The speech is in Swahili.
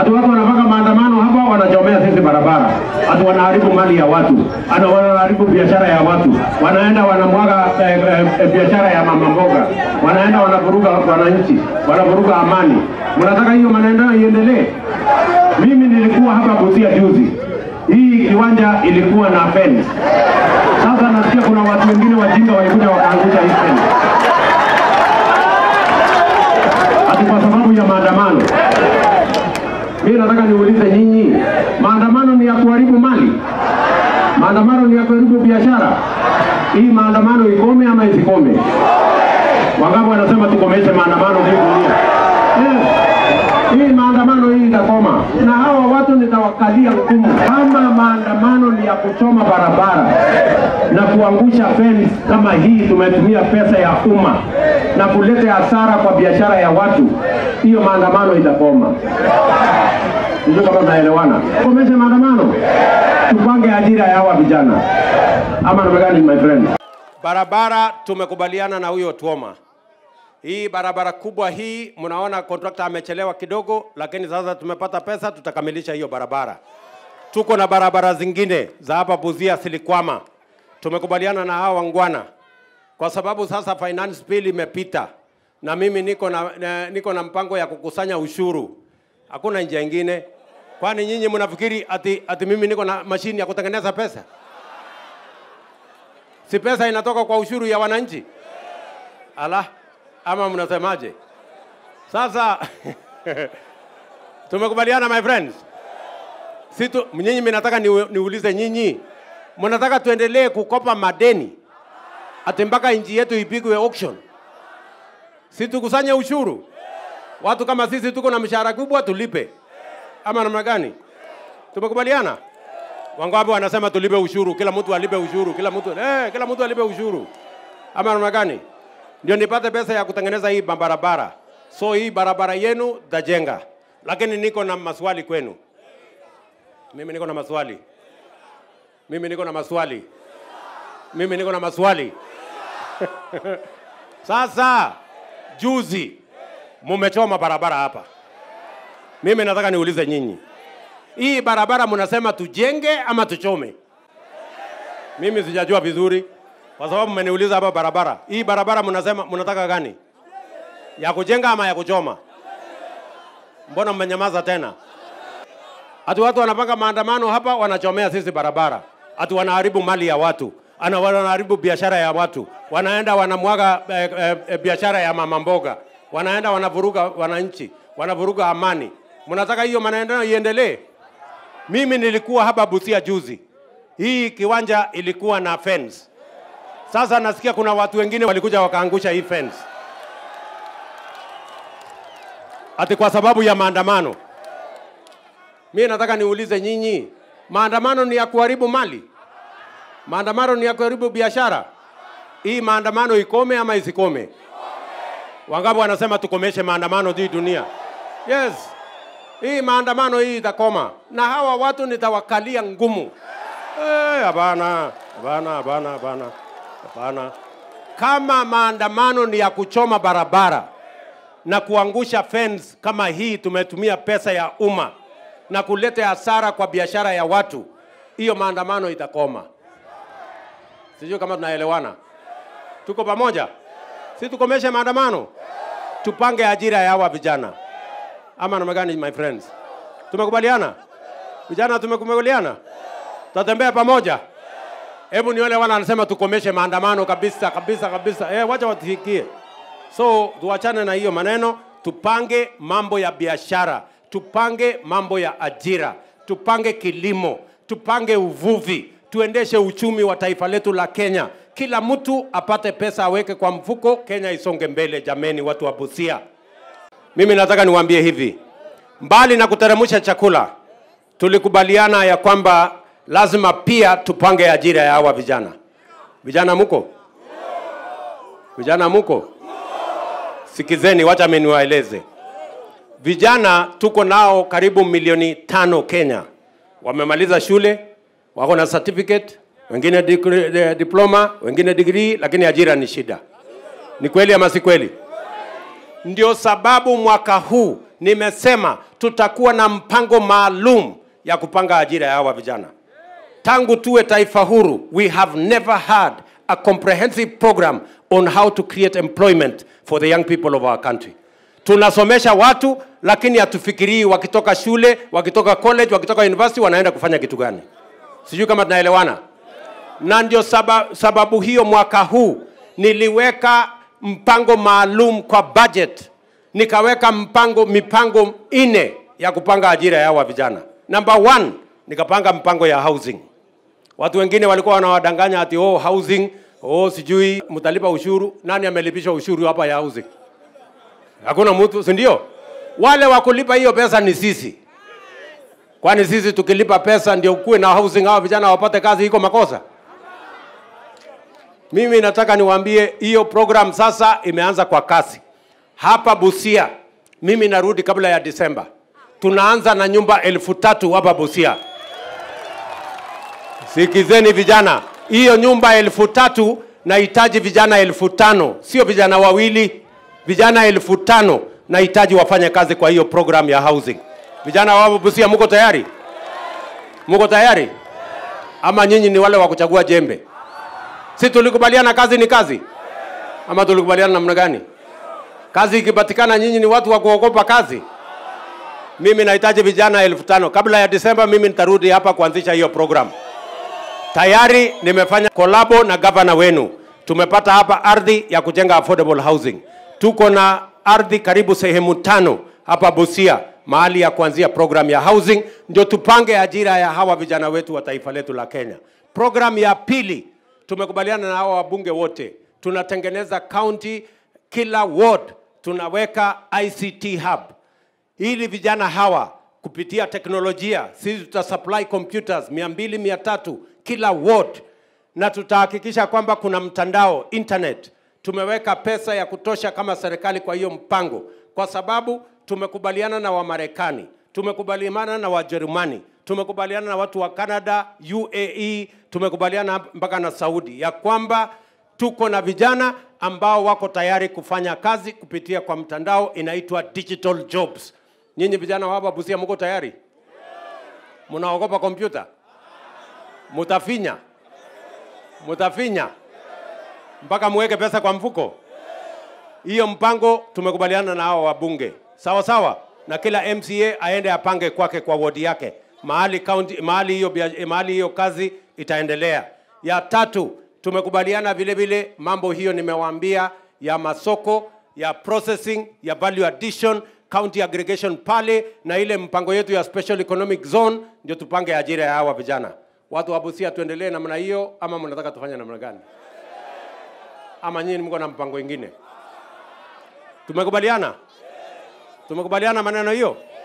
Ati watu wanafanya maandamano hapa, wanachomea sisi barabara, hatu wanaharibu mali ya watu, ati wanaharibu biashara ya watu, wanaenda wanamwaga eh, eh, eh biashara ya mama mboga, wanaenda wanavuruga wananchi, wanavuruga amani. Mnataka hiyo maneno iendelee? Mimi nilikuwa hapa Busia juzi, hii kiwanja ilikuwa na fence. Sasa nasikia kuna watu wengine wajinga walikuja wakaangusha hii fence ati kwa sababu ya maandamano. Mimi nataka niulize nyinyi, maandamano ni ya kuharibu mali? Maandamano ni ya kuharibu biashara? Hii maandamano ikome ama isikome? Wangapi wanasema tukomeshe maandamano hii Yes ninawakalia ngumu. Kama maandamano ni ya kuchoma barabara na kuangusha fence kama hii, tumetumia pesa ya umma na kuleta hasara kwa biashara ya watu, hiyo maandamano itakoma. Ndio kama tunaelewana. Komesha maandamano, tupange ajira ya hawa vijana, ama namna gani, my friend? Barabara tumekubaliana na huyo Tuoma hii barabara kubwa hii, mnaona kontrakta amechelewa kidogo, lakini sasa tumepata pesa, tutakamilisha hiyo barabara. Tuko na barabara zingine za hapa Buzia Silikwama, tumekubaliana na hawa wangwana kwa sababu sasa finance bill imepita na mimi niko na, na, niko na mpango ya kukusanya ushuru. Hakuna njia ingine. Kwani nyinyi mnafikiri ati, ati mimi niko na mashini ya kutengeneza pesa? Si pesa inatoka kwa ushuru ya wananchi? Ala, ama mnasemaje? Sasa tumekubaliana my friends, tu nyinyi, mnataka niulize nyinyi, mnataka tuendelee kukopa madeni ati mpaka nchi yetu ipigwe auction? Si tukusanye ushuru? Watu kama sisi tuko na mshahara kubwa, tulipe ama namna gani? Tumekubaliana? Wangapi wanasema tulipe ushuru? Kila mtu alipe ushuru, kila mtu eh, kila mtu alipe ushuru ama namna gani? ndio nipate pesa ya kutengeneza hii barabara. So hii barabara yenu tajenga, lakini niko na maswali kwenu. Mimi niko na maswali, mimi niko na maswali, mimi niko na maswali. Sasa juzi mumechoma barabara hapa, mimi nataka niulize nyinyi, hii barabara mnasema tujenge ama tuchome? Mimi sijajua vizuri kwa sababu mmeniuliza hapa barabara hii barabara mnasema mnataka gani ya kujenga ama ya kuchoma mbona mmenyamaza tena hatu watu wanapanga maandamano hapa wanachomea sisi barabara hatu wanaharibu mali ya watu ana wanaharibu biashara ya watu wanaenda wanamwaga e, e, e, biashara ya mama mboga wanaenda wanavuruga wananchi wanavuruga amani mnataka hiyo maneno iendelee mimi nilikuwa hapa busia juzi hii kiwanja ilikuwa na fence sasa nasikia kuna watu wengine walikuja wakaangusha hii fence ati kwa sababu ya maandamano. Mimi nataka niulize nyinyi, maandamano ni ya kuharibu mali? Maandamano ni ya kuharibu biashara? Hii maandamano ikome ama isikome? Wangapi wanasema tukomeshe maandamano hii dunia? Yes, hii maandamano hii itakoma, na hawa watu nitawakalia ngumu. Eh, hey, hapana, hapana, hapana, hapana. Hapana. Kama maandamano ni ya kuchoma barabara na kuangusha fence kama hii, tumetumia pesa ya umma na kuleta hasara kwa biashara ya watu, hiyo maandamano itakoma. Sijui kama tunaelewana. Tuko pamoja? Si tukomeshe maandamano, tupange ajira ya hawa vijana, ama namna gani, my friends? Tumekubaliana vijana, tumekubaliana, tutatembea pamoja hebu ni wale wana wanasema tukomeshe maandamano kabisa kabisa kabisa. Eh, wacha watifikie. So tuachane na hiyo maneno, tupange mambo ya biashara, tupange mambo ya ajira, tupange kilimo, tupange uvuvi, tuendeshe uchumi wa taifa letu la Kenya. Kila mtu apate pesa aweke kwa mfuko, Kenya isonge mbele. Jameni, watu wa Busia, mimi nataka niwaambie hivi, mbali na kuteremsha chakula, tulikubaliana ya kwamba lazima pia tupange ajira ya hawa vijana. Vijana muko? Vijana muko? Sikizeni, wacha mimi niwaeleze. Vijana tuko nao karibu milioni tano Kenya, wamemaliza shule, wako na certificate, wengine diploma, wengine degree, lakini ajira ni shida. Ni kweli ama si kweli? Ndio sababu mwaka huu nimesema tutakuwa na mpango maalum ya kupanga ajira ya hawa vijana tangu tuwe taifa huru, we have never had a comprehensive program on how to create employment for the young people of our country. Tunasomesha watu lakini hatufikirii wakitoka shule, wakitoka college, wakitoka university wanaenda kufanya kitu gani. Sijui kama tunaelewana. Na ndio sababu, sababu hiyo mwaka huu niliweka mpango maalum kwa budget, nikaweka mpango mipango ine ya kupanga ajira yao wa vijana. Number one, nikapanga mpango ya housing. Watu wengine walikuwa wanawadanganya ati oh, housing oh, sijui mtalipa ushuru. Nani amelipisha ushuru hapa ya housing? Hakuna mtu, si ndio? Wale wa kulipa hiyo pesa ni sisi, kwani sisi tukilipa pesa ndio kuwe na housing, hao vijana wapate kazi, iko makosa? Mimi nataka niwaambie hiyo program sasa imeanza kwa kasi hapa Busia. Mimi narudi kabla ya Disemba, tunaanza na nyumba elfu tatu hapa Busia. Sikizeni vijana, hiyo nyumba elfu tatu nahitaji vijana elfu tano sio vijana wawili, vijana elfu tano nahitaji wafanye kazi kwa hiyo program ya housing. Vijana wa Busia, mko tayari? Mko tayari? Ama nyinyi ni wale wa kuchagua jembe? Si tulikubaliana kazi ni kazi, ama tulikubaliana namna gani? Kazi ikipatikana, nyinyi ni watu wa kuogopa kazi. Mimi nahitaji vijana elfu tano kabla ya Disemba. Mimi nitarudi hapa kuanzisha hiyo programu. Tayari nimefanya kolabo na gavana wenu, tumepata hapa ardhi ya kujenga affordable housing. Tuko na ardhi karibu sehemu tano hapa Busia, mahali ya kuanzia program ya housing, ndio tupange ajira ya hawa vijana wetu wa taifa letu la Kenya. Program ya pili, tumekubaliana na hawa wabunge wote, tunatengeneza county, kila ward tunaweka ICT hub ili vijana hawa kupitia teknolojia, sisi tuta supply computers mia mbili mia tatu kila ward, na tutahakikisha kwamba kuna mtandao internet. Tumeweka pesa ya kutosha kama serikali kwa hiyo mpango, kwa sababu tumekubaliana na Wamarekani, tumekubaliana na Wajerumani, tumekubaliana na watu wa Canada, UAE, tumekubaliana mpaka na Saudi ya kwamba tuko na vijana ambao wako tayari kufanya kazi kupitia kwa mtandao inaitwa digital jobs. Nyinyi vijana wa hapa Busia mko tayari? Mnaogopa kompyuta? mutafinya, mutafinya mpaka muweke pesa kwa mfuko. Hiyo mpango tumekubaliana na hao wabunge, sawa sawa, na kila MCA aende apange kwake kwa wodi yake, mahali county, mahali hiyo eh, mahali hiyo kazi itaendelea. Ya tatu tumekubaliana vile vile, mambo hiyo nimewaambia ya masoko ya processing ya value addition county aggregation pale, na ile mpango yetu ya special economic zone, ndio tupange ajira ya hawa vijana. Watu wa Busia, tuendelee namna hiyo ama mnataka tufanye namna gani? Ama nyinyi mko na mpango mwingine? Tumekubaliana? Tumekubaliana maneno hiyo?